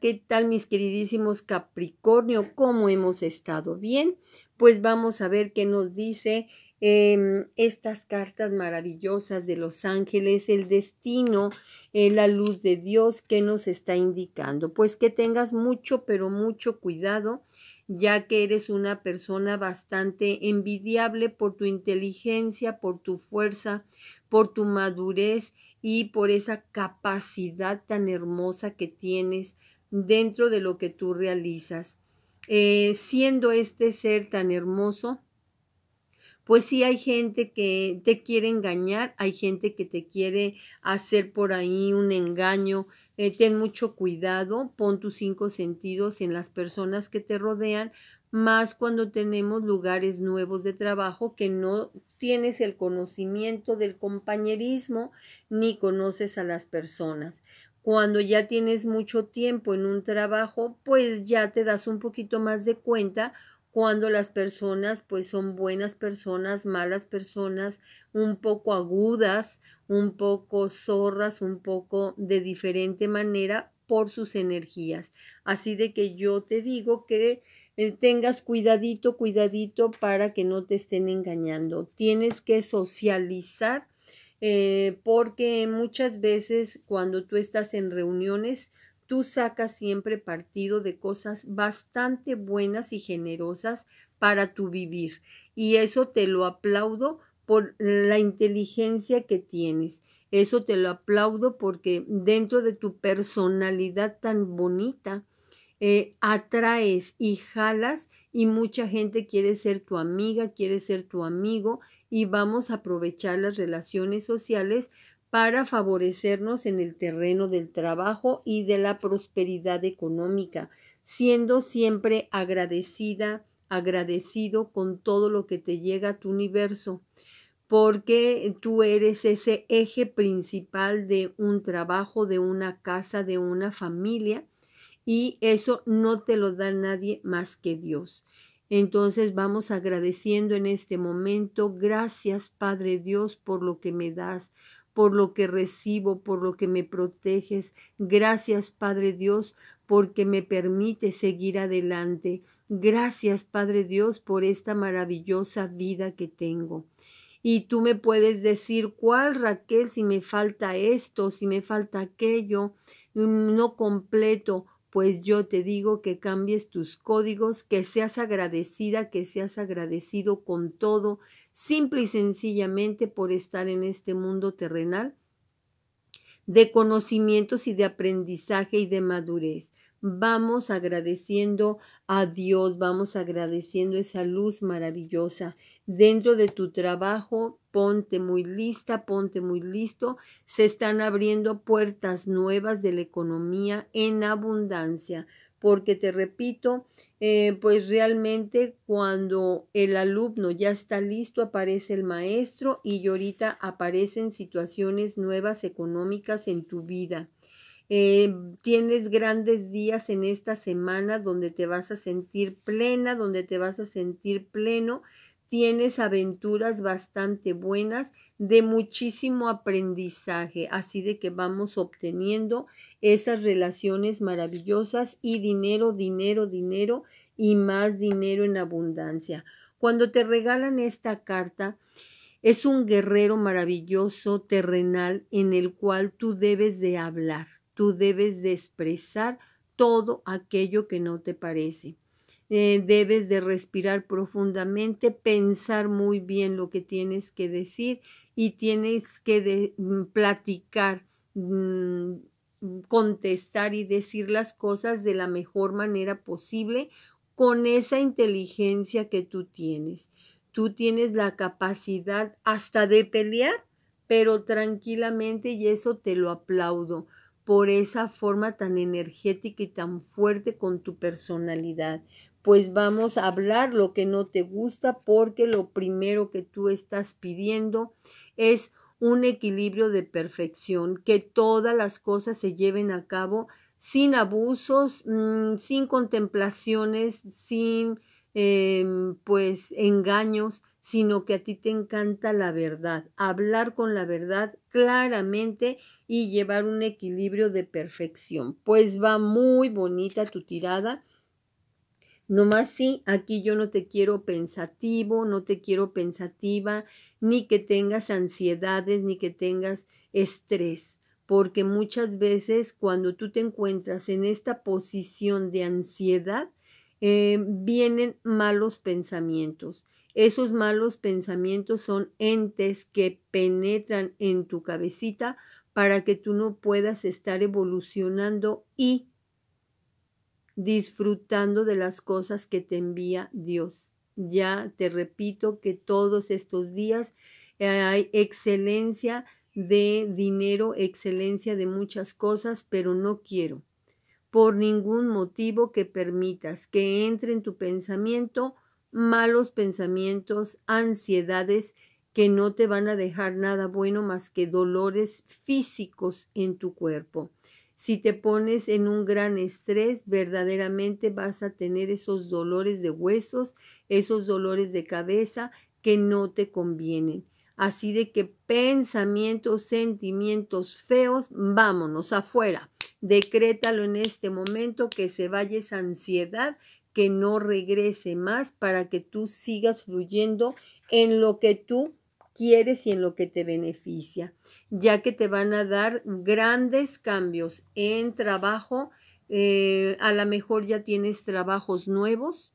¿Qué tal mis queridísimos Capricornio? ¿Cómo hemos estado? ¿Bien? Pues vamos a ver qué nos dice em, estas cartas maravillosas de los ángeles, el destino, eh, la luz de Dios que nos está indicando. Pues que tengas mucho, pero mucho cuidado, ya que eres una persona bastante envidiable por tu inteligencia, por tu fuerza, por tu madurez y por esa capacidad tan hermosa que tienes dentro de lo que tú realizas. Eh, siendo este ser tan hermoso, pues sí hay gente que te quiere engañar, hay gente que te quiere hacer por ahí un engaño. Eh, ten mucho cuidado, pon tus cinco sentidos en las personas que te rodean, más cuando tenemos lugares nuevos de trabajo que no tienes el conocimiento del compañerismo ni conoces a las personas. Cuando ya tienes mucho tiempo en un trabajo, pues ya te das un poquito más de cuenta cuando las personas pues son buenas personas, malas personas, un poco agudas, un poco zorras, un poco de diferente manera por sus energías. Así de que yo te digo que eh, tengas cuidadito, cuidadito para que no te estén engañando. Tienes que socializar eh, porque muchas veces cuando tú estás en reuniones, tú sacas siempre partido de cosas bastante buenas y generosas para tu vivir. Y eso te lo aplaudo por la inteligencia que tienes. Eso te lo aplaudo porque dentro de tu personalidad tan bonita, eh, atraes y jalas y mucha gente quiere ser tu amiga, quiere ser tu amigo y vamos a aprovechar las relaciones sociales para favorecernos en el terreno del trabajo y de la prosperidad económica, siendo siempre agradecida, agradecido con todo lo que te llega a tu universo, porque tú eres ese eje principal de un trabajo, de una casa, de una familia, y eso no te lo da nadie más que Dios. Entonces vamos agradeciendo en este momento, gracias Padre Dios por lo que me das, por lo que recibo, por lo que me proteges. Gracias Padre Dios porque me permite seguir adelante. Gracias Padre Dios por esta maravillosa vida que tengo. Y tú me puedes decir, ¿cuál Raquel si me falta esto, si me falta aquello? Mm, no completo pues yo te digo que cambies tus códigos, que seas agradecida, que seas agradecido con todo, simple y sencillamente por estar en este mundo terrenal, de conocimientos y de aprendizaje y de madurez. Vamos agradeciendo a Dios, vamos agradeciendo esa luz maravillosa dentro de tu trabajo ponte muy lista, ponte muy listo. Se están abriendo puertas nuevas de la economía en abundancia, porque te repito, eh, pues realmente cuando el alumno ya está listo, aparece el maestro y ahorita aparecen situaciones nuevas económicas en tu vida. Eh, tienes grandes días en esta semana donde te vas a sentir plena, donde te vas a sentir pleno, tienes aventuras bastante buenas de muchísimo aprendizaje, así de que vamos obteniendo esas relaciones maravillosas y dinero, dinero, dinero y más dinero en abundancia. Cuando te regalan esta carta, es un guerrero maravilloso, terrenal, en el cual tú debes de hablar, tú debes de expresar todo aquello que no te parece. Eh, debes de respirar profundamente, pensar muy bien lo que tienes que decir y tienes que mm, platicar, mm, contestar y decir las cosas de la mejor manera posible con esa inteligencia que tú tienes. Tú tienes la capacidad hasta de pelear, pero tranquilamente y eso te lo aplaudo por esa forma tan energética y tan fuerte con tu personalidad, pues vamos a hablar lo que no te gusta porque lo primero que tú estás pidiendo es un equilibrio de perfección, que todas las cosas se lleven a cabo sin abusos, mm, sin contemplaciones, sin em, pues engaños, sino que a ti te encanta la verdad, hablar con la verdad claramente y llevar un equilibrio de perfección. Pues va muy bonita tu tirada. Nomás sí, aquí yo no te quiero pensativo, no te quiero pensativa, ni que tengas ansiedades, ni que tengas estrés, porque muchas veces cuando tú te encuentras en esta posición de ansiedad, eh, vienen malos pensamientos. Esos malos pensamientos son entes que penetran en tu cabecita para que tú no puedas estar evolucionando y disfrutando de las cosas que te envía Dios. Ya te repito que todos estos días eh, hay excelencia de dinero, excelencia de muchas cosas, pero no quiero por ningún motivo que permitas que entre en tu pensamiento malos pensamientos, ansiedades que no te van a dejar nada bueno más que dolores físicos en tu cuerpo. Si te pones en un gran estrés, verdaderamente vas a tener esos dolores de huesos, esos dolores de cabeza que no te convienen. Así de que pensamientos, sentimientos feos, vámonos afuera. Decrétalo en este momento que se vaya esa ansiedad, que no regrese más para que tú sigas fluyendo en lo que tú quieres y en lo que te beneficia, ya que te van a dar grandes cambios en trabajo. Eh, a lo mejor ya tienes trabajos nuevos.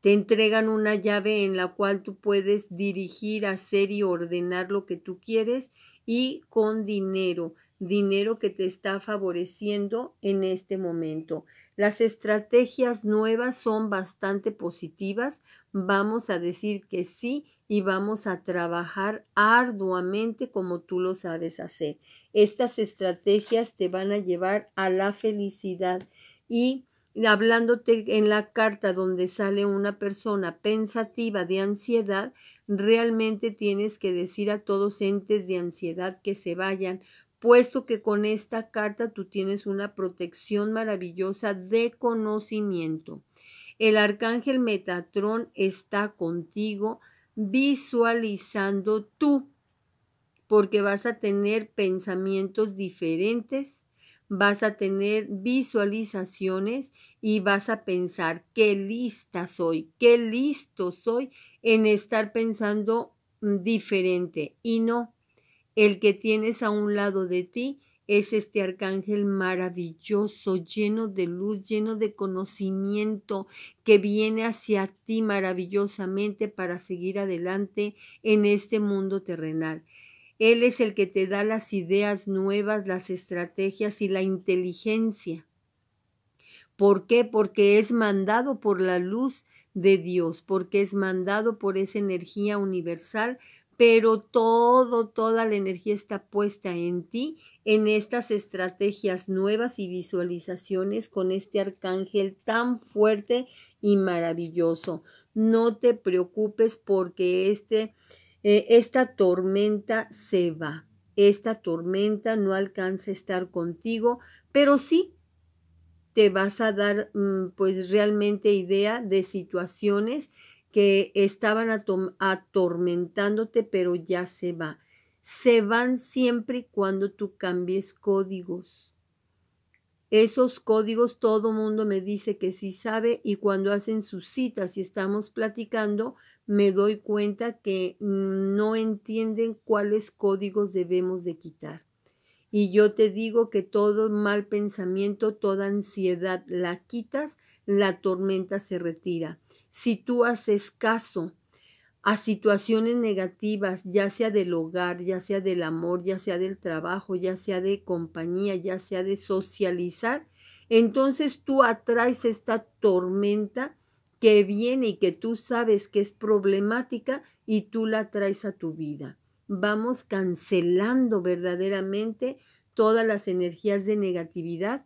Te entregan una llave en la cual tú puedes dirigir, hacer y ordenar lo que tú quieres y con dinero, dinero que te está favoreciendo en este momento. Las estrategias nuevas son bastante positivas. Vamos a decir que sí y vamos a trabajar arduamente como tú lo sabes hacer. Estas estrategias te van a llevar a la felicidad y hablándote en la carta donde sale una persona pensativa de ansiedad, realmente tienes que decir a todos entes de ansiedad que se vayan, puesto que con esta carta tú tienes una protección maravillosa de conocimiento. El arcángel Metatrón está contigo visualizando tú, porque vas a tener pensamientos diferentes, vas a tener visualizaciones y vas a pensar qué lista soy, qué listo soy en estar pensando mm, diferente. Y no, el que tienes a un lado de ti es este arcángel maravilloso, lleno de luz, lleno de conocimiento, que viene hacia ti maravillosamente para seguir adelante en este mundo terrenal. Él es el que te da las ideas nuevas, las estrategias y la inteligencia. ¿Por qué? Porque es mandado por la luz de Dios, porque es mandado por esa energía universal pero todo, toda la energía está puesta en ti, en estas estrategias nuevas y visualizaciones con este arcángel tan fuerte y maravilloso. No te preocupes porque este, eh, esta tormenta se va. Esta tormenta no alcanza a estar contigo, pero sí te vas a dar mm, pues realmente idea de situaciones que estaban atormentándote, pero ya se va. Se van siempre cuando tú cambies códigos. Esos códigos todo mundo me dice que sí sabe y cuando hacen sus citas y estamos platicando, me doy cuenta que no entienden cuáles códigos debemos de quitar. Y yo te digo que todo mal pensamiento, toda ansiedad la quitas la tormenta se retira. Si tú haces caso a situaciones negativas, ya sea del hogar, ya sea del amor, ya sea del trabajo, ya sea de compañía, ya sea de socializar, entonces tú atraes esta tormenta que viene y que tú sabes que es problemática y tú la traes a tu vida. Vamos cancelando verdaderamente todas las energías de negatividad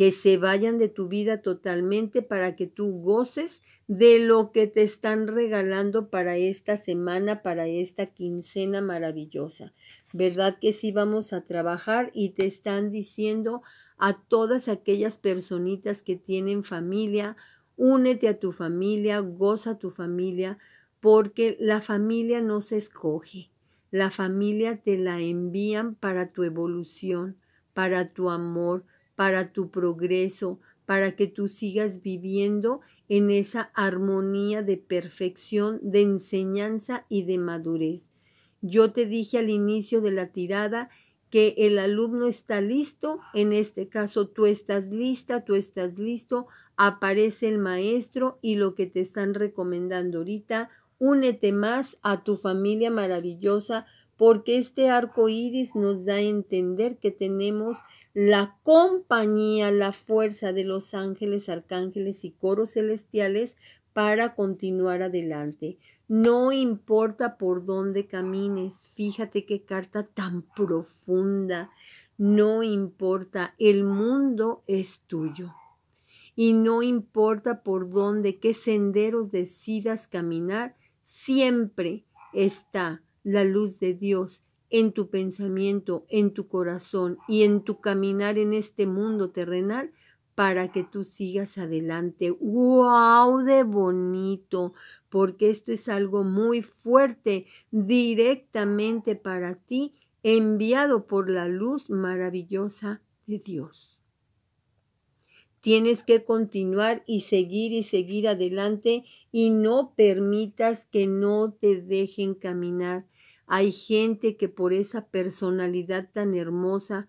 que se vayan de tu vida totalmente para que tú goces de lo que te están regalando para esta semana, para esta quincena maravillosa. ¿Verdad que sí vamos a trabajar y te están diciendo a todas aquellas personitas que tienen familia, únete a tu familia, goza tu familia, porque la familia no se escoge, la familia te la envían para tu evolución, para tu amor, para tu progreso, para que tú sigas viviendo en esa armonía de perfección, de enseñanza y de madurez. Yo te dije al inicio de la tirada que el alumno está listo, en este caso tú estás lista, tú estás listo, aparece el maestro y lo que te están recomendando ahorita, únete más a tu familia maravillosa porque este arco iris nos da a entender que tenemos la compañía, la fuerza de los ángeles, arcángeles y coros celestiales para continuar adelante. No importa por dónde camines, fíjate qué carta tan profunda. No importa, el mundo es tuyo. Y no importa por dónde, qué senderos decidas caminar, siempre está la luz de Dios en tu pensamiento, en tu corazón y en tu caminar en este mundo terrenal para que tú sigas adelante. ¡Wow! De bonito, porque esto es algo muy fuerte directamente para ti, enviado por la luz maravillosa de Dios. Tienes que continuar y seguir y seguir adelante y no permitas que no te dejen caminar hay gente que por esa personalidad tan hermosa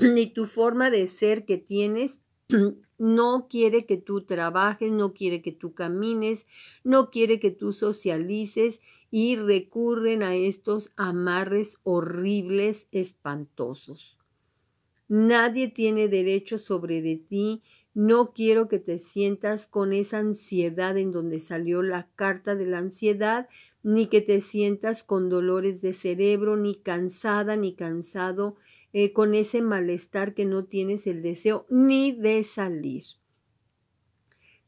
ni tu forma de ser que tienes, no quiere que tú trabajes, no quiere que tú camines, no quiere que tú socialices y recurren a estos amarres horribles, espantosos. Nadie tiene derecho sobre de ti no quiero que te sientas con esa ansiedad en donde salió la carta de la ansiedad, ni que te sientas con dolores de cerebro, ni cansada, ni cansado, eh, con ese malestar que no tienes el deseo ni de salir.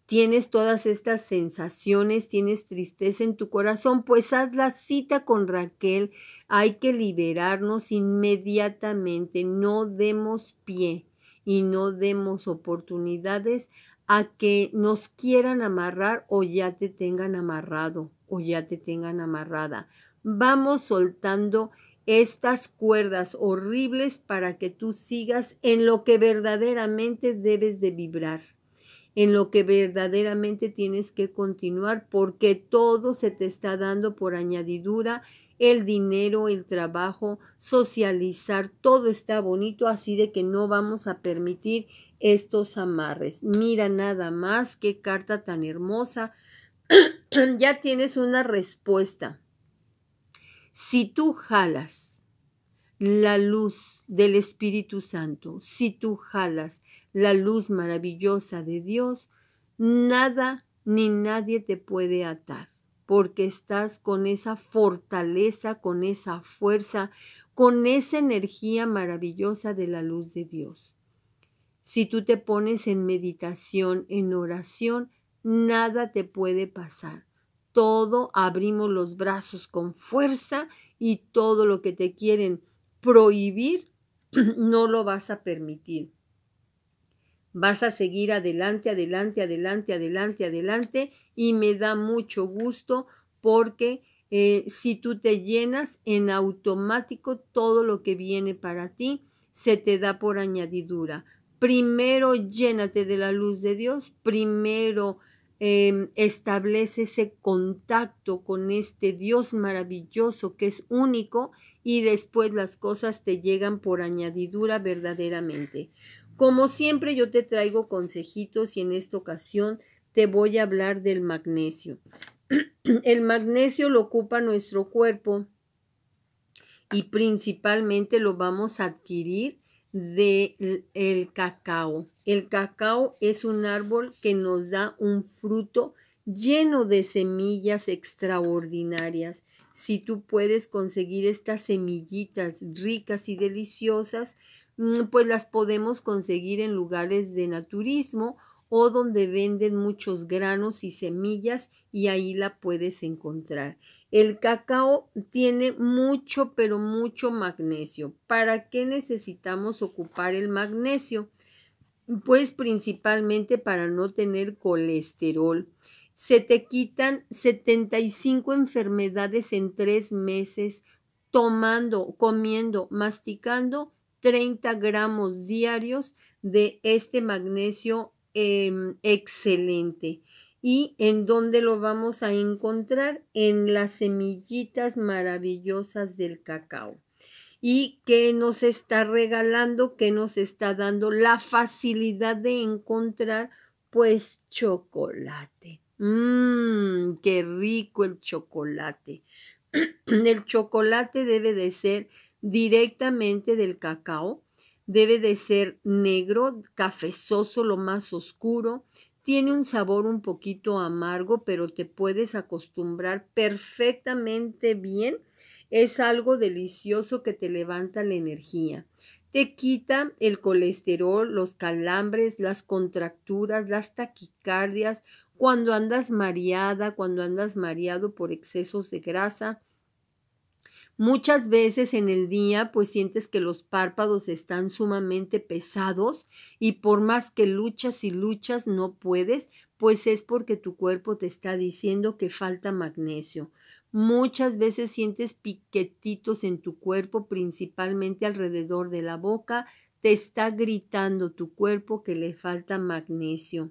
Tienes todas estas sensaciones, tienes tristeza en tu corazón, pues haz la cita con Raquel. Hay que liberarnos inmediatamente, no demos pie y no demos oportunidades a que nos quieran amarrar o ya te tengan amarrado o ya te tengan amarrada. Vamos soltando estas cuerdas horribles para que tú sigas en lo que verdaderamente debes de vibrar en lo que verdaderamente tienes que continuar, porque todo se te está dando por añadidura, el dinero, el trabajo, socializar, todo está bonito, así de que no vamos a permitir estos amarres. Mira nada más, qué carta tan hermosa. ya tienes una respuesta. Si tú jalas la luz del Espíritu Santo, si tú jalas la luz maravillosa de Dios, nada ni nadie te puede atar, porque estás con esa fortaleza, con esa fuerza, con esa energía maravillosa de la luz de Dios. Si tú te pones en meditación, en oración, nada te puede pasar. Todo abrimos los brazos con fuerza y todo lo que te quieren prohibir, no lo vas a permitir. Vas a seguir adelante, adelante, adelante, adelante, adelante. Y me da mucho gusto porque eh, si tú te llenas en automático todo lo que viene para ti, se te da por añadidura. Primero llénate de la luz de Dios, primero em, establece ese contacto con este Dios maravilloso que es único y después las cosas te llegan por añadidura verdaderamente. Como siempre yo te traigo consejitos y en esta ocasión te voy a hablar del magnesio. El magnesio lo ocupa nuestro cuerpo y principalmente lo vamos a adquirir del el cacao. El cacao es un árbol que nos da un fruto lleno de semillas extraordinarias. Si tú puedes conseguir estas semillitas ricas y deliciosas, Mm, pues las podemos conseguir en lugares de naturismo o donde venden muchos granos y semillas y ahí la puedes encontrar. El cacao tiene mucho, pero mucho magnesio. ¿Para qué necesitamos ocupar el magnesio? Pues principalmente para no tener colesterol. Se te quitan 75 enfermedades en tres meses tomando, comiendo, masticando 30 gramos diarios de este magnesio em, excelente. ¿Y en dónde lo vamos a encontrar? En las semillitas maravillosas del cacao. ¿Y qué nos está regalando? ¿Qué nos está dando? La facilidad de encontrar, pues, chocolate. Mmm, qué rico el chocolate. el chocolate debe de ser directamente del cacao. Debe de ser negro, cafezoso, lo más oscuro. Tiene un sabor un poquito amargo, pero te puedes acostumbrar perfectamente bien. Es algo delicioso que te levanta la energía. Te quita el colesterol, los calambres, las contracturas, las taquicardias, cuando andas mareada, cuando andas mareado por excesos de grasa, Muchas veces en el día pues sientes que los párpados están sumamente pesados y por más que luchas y luchas no puedes, pues es porque tu cuerpo te está diciendo que falta magnesio. Muchas veces sientes piquetitos en tu cuerpo, principalmente alrededor de la boca, te está gritando tu cuerpo que le falta magnesio.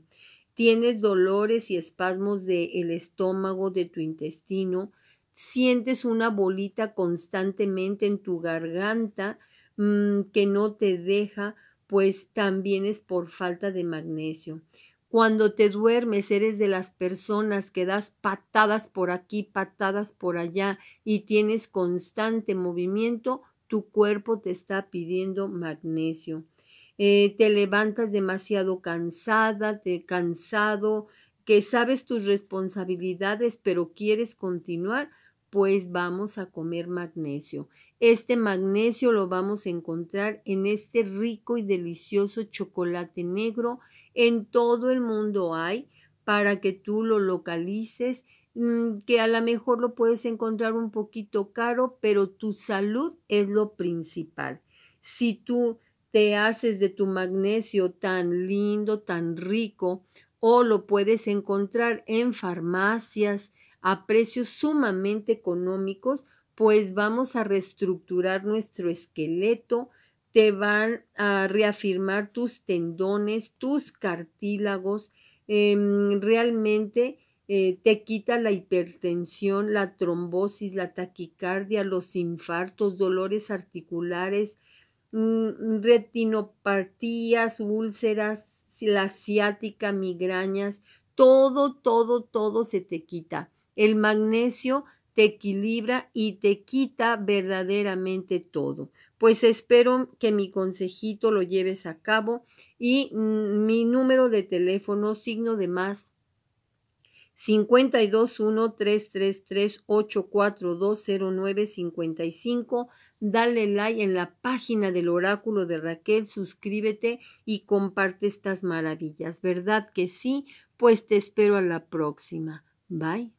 Tienes dolores y espasmos del el estómago, de tu intestino, sientes una bolita constantemente en tu garganta mm, que no te deja, pues también es por falta de magnesio. Cuando te duermes eres de las personas que das patadas por aquí, patadas por allá y tienes constante movimiento, tu cuerpo te está pidiendo magnesio. Eh, te levantas demasiado cansada, te cansado, que sabes tus responsabilidades pero quieres continuar, pues vamos a comer magnesio. Este magnesio lo vamos a encontrar en este rico y delicioso chocolate negro. En todo el mundo hay para que tú lo localices, mm, que a lo mejor lo puedes encontrar un poquito caro, pero tu salud es lo principal. Si tú te haces de tu magnesio tan lindo, tan rico, o lo puedes encontrar en farmacias, a precios sumamente económicos, pues vamos a reestructurar nuestro esqueleto, te van a reafirmar tus tendones, tus cartílagos, em, realmente eh, te quita la hipertensión, la trombosis, la taquicardia, los infartos, dolores articulares, mm, retinopatías, úlceras, la ciática, migrañas, todo, todo, todo se te quita. El magnesio te equilibra y te quita verdaderamente todo. Pues espero que mi consejito lo lleves a cabo y mi número de teléfono, signo de más 521 333 0955 Dale like en la página del oráculo de Raquel, suscríbete y comparte estas maravillas. ¿Verdad que sí? Pues te espero a la próxima. Bye.